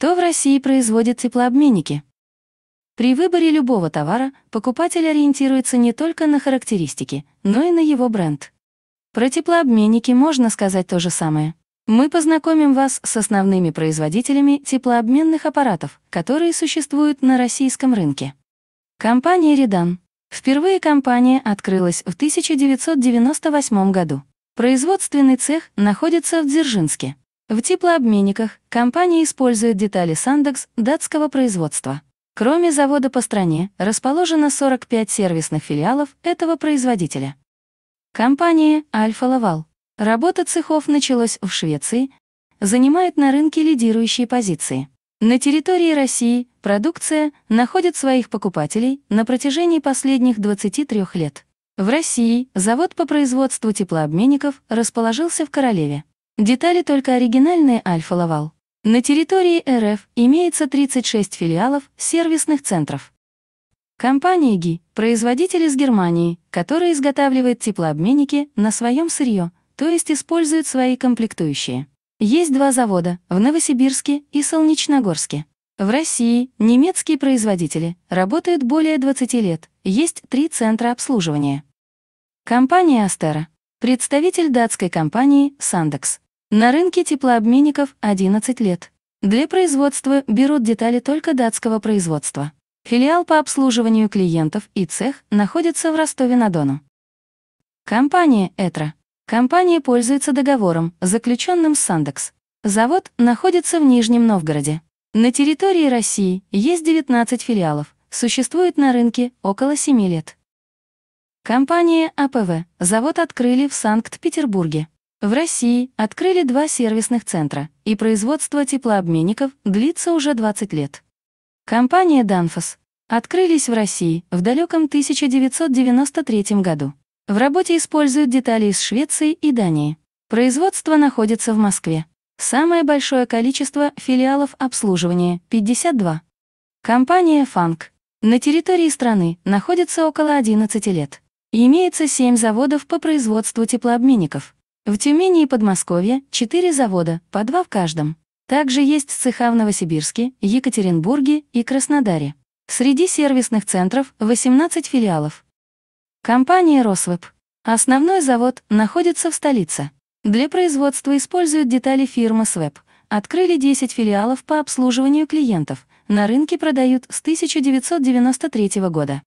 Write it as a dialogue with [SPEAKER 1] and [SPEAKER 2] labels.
[SPEAKER 1] Кто в России производит теплообменники? При выборе любого товара покупатель ориентируется не только на характеристики, но и на его бренд. Про теплообменники можно сказать то же самое. Мы познакомим вас с основными производителями теплообменных аппаратов, которые существуют на российском рынке. Компания «Редан». Впервые компания открылась в 1998 году. Производственный цех находится в Дзержинске. В теплообменниках компания использует детали Sandex датского производства. Кроме завода по стране, расположено 45 сервисных филиалов этого производителя. Компания Альфа Лавал. Работа цехов началась в Швеции, занимает на рынке лидирующие позиции. На территории России продукция находит своих покупателей на протяжении последних 23 лет. В России завод по производству теплообменников расположился в Королеве. Детали только оригинальные Альфа-Лавал. На территории РФ имеется 36 филиалов сервисных центров. Компания ГИ – производитель из Германии, которая изготавливает теплообменники на своем сырье, то есть использует свои комплектующие. Есть два завода – в Новосибирске и Солнечногорске. В России немецкие производители работают более 20 лет, есть три центра обслуживания. Компания «Астера» Представитель датской компании Sandex. На рынке теплообменников 11 лет. Для производства берут детали только датского производства. Филиал по обслуживанию клиентов и цех находится в Ростове-на-Дону. Компания «Этро». Компания пользуется договором, заключенным с Sandex. Завод находится в Нижнем Новгороде. На территории России есть 19 филиалов, существует на рынке около 7 лет. Компания АПВ завод открыли в Санкт-Петербурге. В России открыли два сервисных центра, и производство теплообменников длится уже 20 лет. Компания «Данфос» открылись в России в далеком 1993 году. В работе используют детали из Швеции и Дании. Производство находится в Москве. Самое большое количество филиалов обслуживания – 52. Компания «Фанк» на территории страны находится около 11 лет. Имеется 7 заводов по производству теплообменников. В Тюмени и Подмосковье 4 завода, по 2 в каждом. Также есть цеха в Новосибирске, Екатеринбурге и Краснодаре. Среди сервисных центров 18 филиалов. Компания «Росвеб». Основной завод находится в столице. Для производства используют детали фирмы «Свеб». Открыли 10 филиалов по обслуживанию клиентов. На рынке продают с 1993 года.